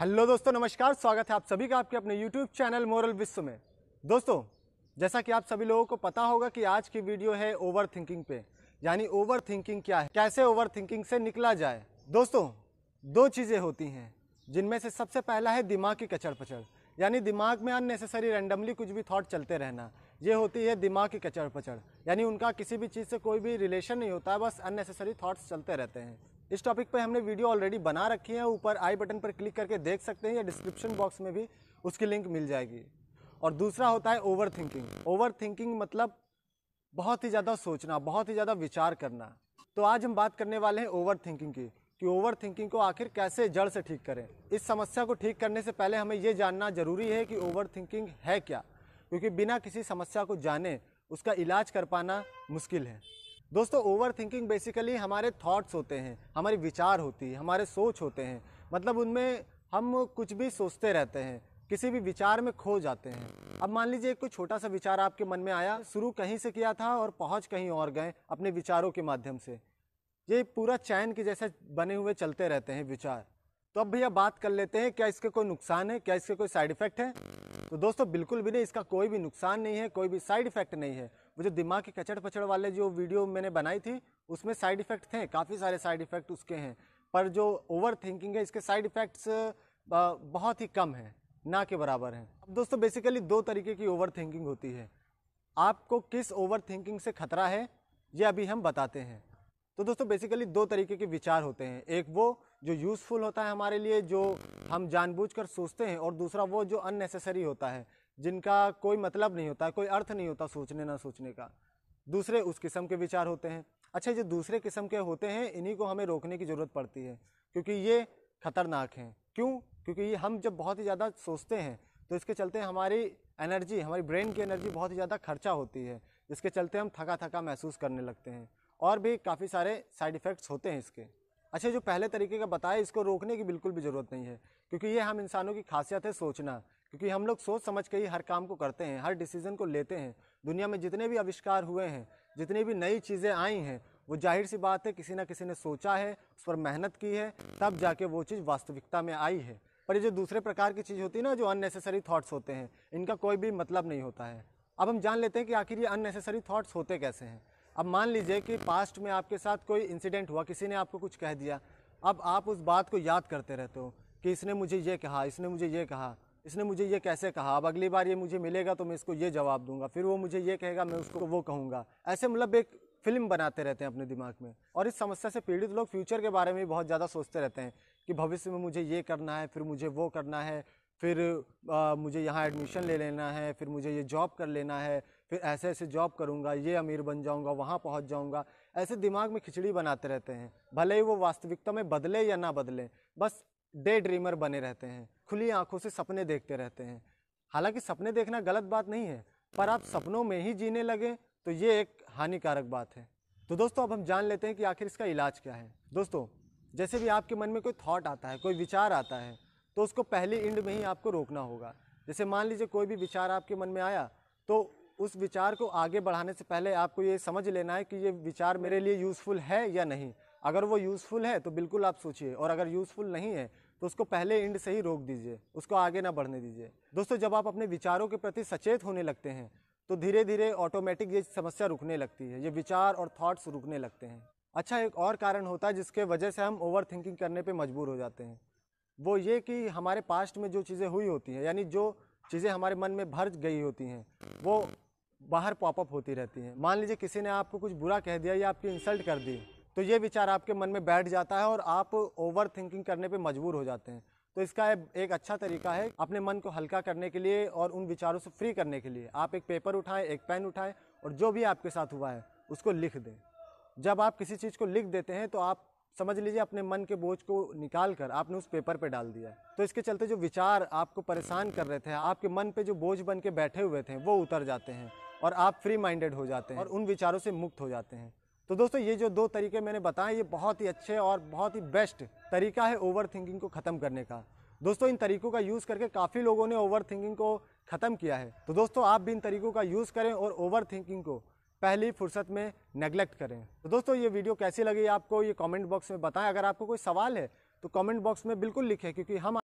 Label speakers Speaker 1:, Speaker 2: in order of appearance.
Speaker 1: hello दोस्तों नमस्कार स्वागत है आप सभी का आपके अपने यूट्यूब चैनल मोरल विश्व में दोस्तों जैसा कि आप सभी लोगों को पता होगा कि आज की वीडियो है ओवर थिंकिंग पे यानी ओवर थिंकिंग क्या है कैसे ओवर थिंकिंग से निकला जाए दोस्तों दो चीज़ें होती हैं जिनमें से सबसे पहला है दिमाग की कचड़ पचड़ यानी दिमाग में अननेसेसरी रैंडमली कुछ भी थाट चलते रहना ये होती है दिमाग की कचड़ पचड़ यानी उनका किसी भी चीज़ से कोई भी रिलेशन नहीं होता है बस अननेसेसरी थाट्स चलते रहते हैं इस टॉपिक पर हमने वीडियो ऑलरेडी बना रखी है ऊपर आई बटन पर क्लिक करके देख सकते हैं या डिस्क्रिप्शन बॉक्स में भी उसकी लिंक मिल जाएगी और दूसरा होता है ओवर थिंकिंग ओवर थिंकिंग मतलब बहुत ही ज़्यादा सोचना बहुत ही ज़्यादा विचार करना तो आज हम बात करने वाले हैं ओवर थिंकिंग की कि ओवर थिंकिंग को आखिर कैसे जड़ से ठीक करें इस समस्या को ठीक करने से पहले हमें ये जानना ज़रूरी है कि ओवर थिंकिंग है क्या क्योंकि बिना किसी समस्या को जाने उसका इलाज कर पाना मुश्किल है दोस्तों ओवर थिंकिंग बेसिकली हमारे थॉट्स होते हैं हमारे विचार होती है हमारे सोच होते हैं मतलब उनमें हम कुछ भी सोचते रहते हैं किसी भी विचार में खो जाते हैं अब मान लीजिए कोई छोटा सा विचार आपके मन में आया शुरू कहीं से किया था और पहुंच कहीं और गए अपने विचारों के माध्यम से ये पूरा चैन के जैसे बने हुए चलते रहते हैं विचार तो अब भैया बात कर लेते हैं क्या इसके कोई नुकसान है क्या इसके कोई साइड इफेक्ट है तो दोस्तों बिल्कुल भी नहीं इसका कोई भी नुकसान नहीं है कोई भी साइड इफेक्ट नहीं है वो जो दिमाग के कचड़ पचड़ वाले जो वीडियो मैंने बनाई थी उसमें साइड इफ़ेक्ट थे काफ़ी सारे साइड इफ़ेक्ट उसके हैं पर जो ओवर थिंकिंग है इसके साइड इफ़ेक्ट्स बहुत ही कम हैं ना के बराबर हैं अब दोस्तों बेसिकली दो तरीके की ओवर थिंकिंग होती है आपको किस ओवर थिंकिंग से खतरा है ये अभी हम बताते हैं तो दोस्तों बेसिकली दो तरीके के विचार होते हैं एक वो जो यूज़फुल होता है हमारे लिए जो हम जानबूझकर सोचते हैं और दूसरा वो जो अननेसेसरी होता है जिनका कोई मतलब नहीं होता कोई अर्थ नहीं होता सोचने ना सोचने का दूसरे उस किस्म के विचार होते हैं अच्छा जो दूसरे किस्म के होते हैं इन्हीं को हमें रोकने की ज़रूरत पड़ती है क्योंकि ये ख़तरनाक हैं क्यों क्योंकि ये हम जब बहुत ही ज़्यादा सोचते हैं तो इसके चलते हमारी एनर्जी हमारी ब्रेन की एनर्जी बहुत ही ज़्यादा खर्चा होती है इसके चलते हम थका थका महसूस करने लगते हैं और भी काफ़ी सारे साइड इफ़ेक्ट्स होते हैं इसके अच्छा जो पहले तरीके का बताया इसको रोकने की बिल्कुल भी ज़रूरत नहीं है क्योंकि ये हम इंसानों की खासियत है सोचना क्योंकि हम लोग सोच समझ के ही हर काम को करते हैं हर डिसीजन को लेते हैं दुनिया में जितने भी आविष्कार हुए हैं जितनी भी नई चीज़ें आई हैं वो जाहिर सी बात है किसी ना किसी ने सोचा है उस पर मेहनत की है तब जाके वो चीज़ वास्तविकता में आई है पर ये जो दूसरे प्रकार की चीज़ होती है ना जो अननेसेसरी थाट्स होते हैं इनका कोई भी मतलब नहीं होता है अब हम जान लेते हैं कि आखिर ये अननेसेसरी थाट्स होते कैसे हैं अब मान लीजिए कि पास्ट में आपके साथ कोई इंसिडेंट हुआ किसी ने आपको कुछ कह दिया अब आप उस बात को याद करते रहते हो कि इसने मुझे ये कहा इसने मुझे ये कहा इसने मुझे ये कैसे कहा अब अगली बार ये मुझे मिलेगा तो मैं इसको ये जवाब दूंगा फिर वो मुझे ये कहेगा मैं उसको वो कहूँगा ऐसे मतलब एक फिल्म बनाते रहते हैं अपने दिमाग में और इस समस्या से पीड़ित लोग फ्यूचर के बारे में बहुत ज़्यादा सोचते रहते हैं कि भविष्य में मुझे ये करना है फिर मुझे वो करना है फिर आ, मुझे यहाँ एडमिशन ले लेना है फिर मुझे ये जॉब कर लेना है फिर ऐसे ऐसे जॉब करूँगा ये अमीर बन जाऊँगा वहाँ पहुँच जाऊँगा ऐसे दिमाग में खिचड़ी बनाते रहते हैं भले ही वो वास्तविकता में बदले या ना बदले बस डे ड्रीमर बने रहते हैं खुली आंखों से सपने देखते रहते हैं हालांकि सपने देखना गलत बात नहीं है पर आप सपनों में ही जीने लगें तो ये एक हानिकारक बात है तो दोस्तों अब हम जान लेते हैं कि आखिर इसका इलाज क्या है दोस्तों जैसे भी आपके मन में कोई थॉट आता है कोई विचार आता है तो उसको पहली इंड में ही आपको रोकना होगा जैसे मान लीजिए कोई भी विचार आपके मन में आया तो उस विचार को आगे बढ़ाने से पहले आपको ये समझ लेना है कि ये विचार मेरे लिए यूज़फुल है या नहीं अगर वो यूज़फुल है तो बिल्कुल आप सोचिए और अगर यूज़फुल नहीं है तो उसको पहले इंड से ही रोक दीजिए उसको आगे ना बढ़ने दीजिए दोस्तों जब आप अपने विचारों के प्रति सचेत होने लगते हैं तो धीरे धीरे ऑटोमेटिक ये समस्या रुकने लगती है ये विचार और थाट्स रुकने लगते हैं अच्छा एक और कारण होता है जिसके वजह से हम ओवर थिंकिंग करने पर मजबूर हो जाते हैं वो ये कि हमारे पास्ट में जो चीज़ें हुई होती हैं यानी जो चीज़ें हमारे मन में भर गई होती हैं वो बाहर पॉपअप होती रहती हैं मान लीजिए किसी ने आपको कुछ बुरा कह दिया या आपकी इंसल्ट कर दी तो ये विचार आपके मन में बैठ जाता है और आप ओवर थिंकिंग करने पे मजबूर हो जाते हैं तो इसका एक अच्छा तरीका है अपने मन को हल्का करने के लिए और उन विचारों से फ्री करने के लिए आप एक पेपर उठाएं एक पेन उठाएं और जो भी आपके साथ हुआ है उसको लिख दें जब आप किसी चीज़ को लिख देते हैं तो आप समझ लीजिए अपने मन के बोझ को निकाल कर आपने उस पेपर पे डाल दिया तो इसके चलते जो विचार आपको परेशान कर रहे थे आपके मन पर जो बोझ बन के बैठे हुए थे वो उतर जाते हैं और आप फ्री माइंडेड हो जाते हैं और उन विचारों से मुक्त हो जाते हैं तो दोस्तों ये जो दो तरीके मैंने बताए ये बहुत ही अच्छे और बहुत ही बेस्ट तरीका है ओवर थिंकिंग को ख़त्म करने का दोस्तों इन तरीकों का यूज़ करके काफ़ी लोगों ने ओवर थिंकिंग को ख़त्म किया है तो दोस्तों आप भी इन तरीकों का यूज़ करें और ओवर थिंकिंग को पहली फुर्सत में नेग्लेक्ट करें तो दोस्तों ये वीडियो कैसी लगी आपको ये कमेंट बॉक्स में बताएं अगर आपको कोई सवाल है तो कमेंट बॉक्स में बिल्कुल लिखें क्योंकि हम